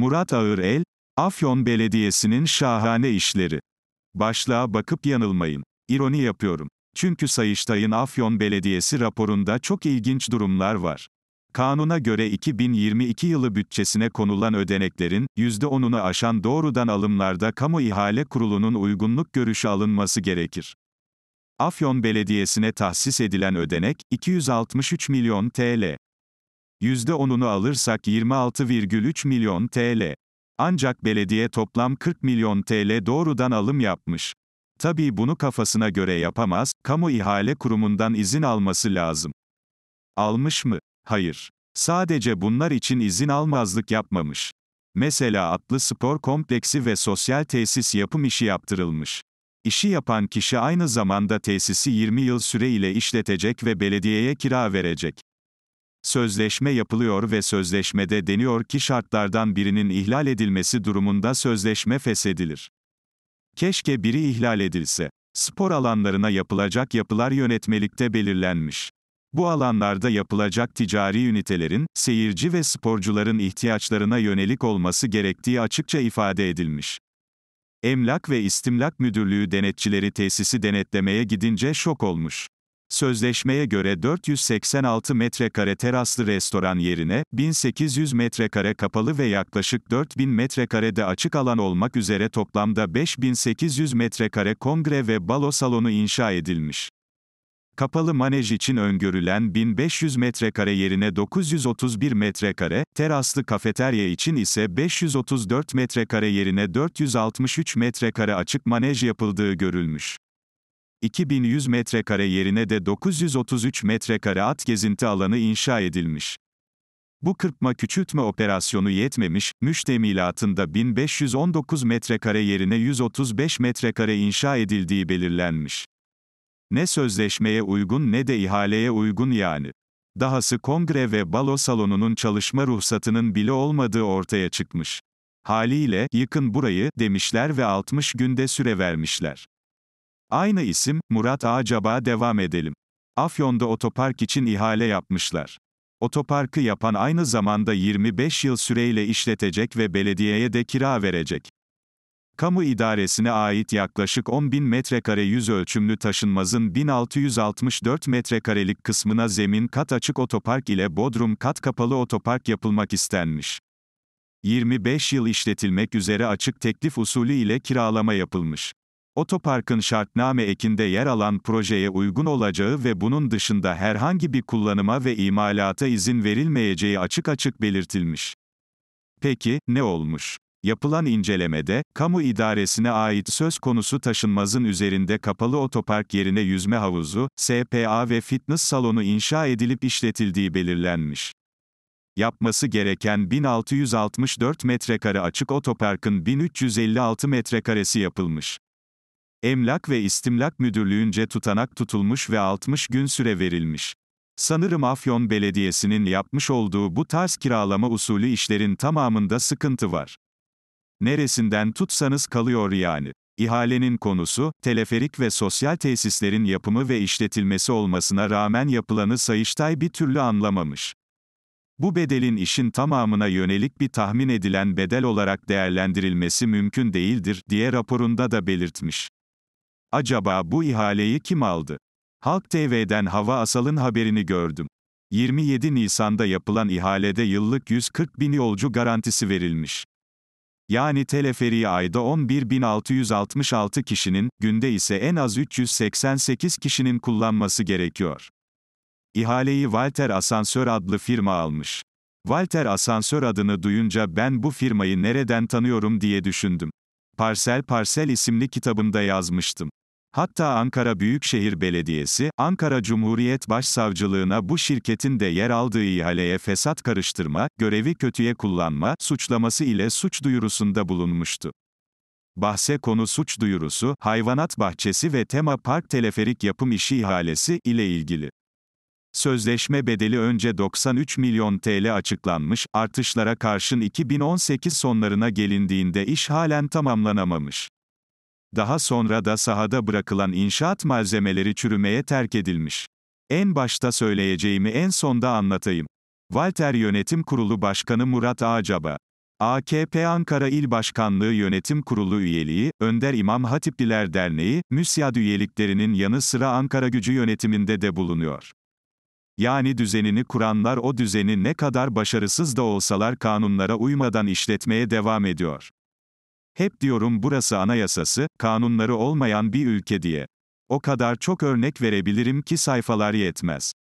Murat Ağır El, Afyon Belediyesi'nin şahane işleri. Başlığa bakıp yanılmayın. İroni yapıyorum. Çünkü Sayıştay'ın Afyon Belediyesi raporunda çok ilginç durumlar var. Kanuna göre 2022 yılı bütçesine konulan ödeneklerin %10'unu aşan doğrudan alımlarda Kamu İhale Kurulu'nun uygunluk görüşü alınması gerekir. Afyon Belediyesi'ne tahsis edilen ödenek 263 milyon TL. %10'unu alırsak 26,3 milyon TL. Ancak belediye toplam 40 milyon TL doğrudan alım yapmış. Tabii bunu kafasına göre yapamaz, kamu ihale kurumundan izin alması lazım. Almış mı? Hayır. Sadece bunlar için izin almazlık yapmamış. Mesela atlı spor kompleksi ve sosyal tesis yapım işi yaptırılmış. İşi yapan kişi aynı zamanda tesisi 20 yıl süreyle işletecek ve belediyeye kira verecek. Sözleşme yapılıyor ve sözleşmede deniyor ki şartlardan birinin ihlal edilmesi durumunda sözleşme feshedilir. Keşke biri ihlal edilse. Spor alanlarına yapılacak yapılar yönetmelikte belirlenmiş. Bu alanlarda yapılacak ticari ünitelerin, seyirci ve sporcuların ihtiyaçlarına yönelik olması gerektiği açıkça ifade edilmiş. Emlak ve İstimlak Müdürlüğü denetçileri tesisi denetlemeye gidince şok olmuş. Sözleşmeye göre 486 metrekare teraslı restoran yerine 1800 metrekare kapalı ve yaklaşık 4000 metrekarede açık alan olmak üzere toplamda 5800 metrekare kongre ve balo salonu inşa edilmiş. Kapalı manej için öngörülen 1500 metrekare yerine 931 metrekare, teraslı kafeterya için ise 534 metrekare yerine 463 metrekare açık manej yapıldığı görülmüş. 2100 metrekare yerine de 933 metrekare at gezinti alanı inşa edilmiş. Bu kırpma küçültme operasyonu yetmemiş, müştemilatında 1519 metrekare yerine 135 metrekare inşa edildiği belirlenmiş. Ne sözleşmeye uygun ne de ihaleye uygun yani. Dahası kongre ve balo salonunun çalışma ruhsatının bile olmadığı ortaya çıkmış. Haliyle, yıkın burayı, demişler ve 60 günde süre vermişler. Aynı isim, Murat Acaba devam edelim. Afyon'da otopark için ihale yapmışlar. Otoparkı yapan aynı zamanda 25 yıl süreyle işletecek ve belediyeye de kira verecek. Kamu idaresine ait yaklaşık 10 bin metrekare yüz ölçümlü taşınmazın 1664 metrekarelik kısmına zemin kat açık otopark ile bodrum kat kapalı otopark yapılmak istenmiş. 25 yıl işletilmek üzere açık teklif usulü ile kiralama yapılmış. Otoparkın şartname ekinde yer alan projeye uygun olacağı ve bunun dışında herhangi bir kullanıma ve imalata izin verilmeyeceği açık açık belirtilmiş. Peki, ne olmuş? Yapılan incelemede, kamu idaresine ait söz konusu taşınmazın üzerinde kapalı otopark yerine yüzme havuzu, SPA ve fitness salonu inşa edilip işletildiği belirlenmiş. Yapması gereken 1664 metrekare açık otoparkın 1356 metrekaresi yapılmış. Emlak ve İstimlak Müdürlüğü'nce tutanak tutulmuş ve 60 gün süre verilmiş. Sanırım Afyon Belediyesi'nin yapmış olduğu bu tarz kiralama usulü işlerin tamamında sıkıntı var. Neresinden tutsanız kalıyor yani. İhalenin konusu, teleferik ve sosyal tesislerin yapımı ve işletilmesi olmasına rağmen yapılanı Sayıştay bir türlü anlamamış. Bu bedelin işin tamamına yönelik bir tahmin edilen bedel olarak değerlendirilmesi mümkün değildir, diye raporunda da belirtmiş. Acaba bu ihaleyi kim aldı? Halk TV'den Hava Asal'ın haberini gördüm. 27 Nisan'da yapılan ihalede yıllık 140 bin yolcu garantisi verilmiş. Yani teleferiği ayda 11.666 kişinin, günde ise en az 388 kişinin kullanması gerekiyor. İhaleyi Walter Asansör adlı firma almış. Walter Asansör adını duyunca ben bu firmayı nereden tanıyorum diye düşündüm. Parsel Parsel isimli kitabımda yazmıştım. Hatta Ankara Büyükşehir Belediyesi, Ankara Cumhuriyet Başsavcılığına bu şirketin de yer aldığı ihaleye fesat karıştırma, görevi kötüye kullanma suçlaması ile suç duyurusunda bulunmuştu. Bahse konu suç duyurusu, hayvanat bahçesi ve tema park teleferik yapım işi ihalesi ile ilgili. Sözleşme bedeli önce 93 milyon TL açıklanmış, artışlara karşın 2018 sonlarına gelindiğinde iş halen tamamlanamamış. Daha sonra da sahada bırakılan inşaat malzemeleri çürümeye terk edilmiş. En başta söyleyeceğimi en sonda anlatayım. Walter Yönetim Kurulu Başkanı Murat acaba AKP Ankara İl Başkanlığı Yönetim Kurulu üyeliği, Önder İmam Hatipliler Derneği, MÜSİAD üyeliklerinin yanı sıra Ankara Gücü yönetiminde de bulunuyor. Yani düzenini kuranlar o düzeni ne kadar başarısız da olsalar kanunlara uymadan işletmeye devam ediyor. Hep diyorum burası anayasası, kanunları olmayan bir ülke diye. O kadar çok örnek verebilirim ki sayfalar yetmez.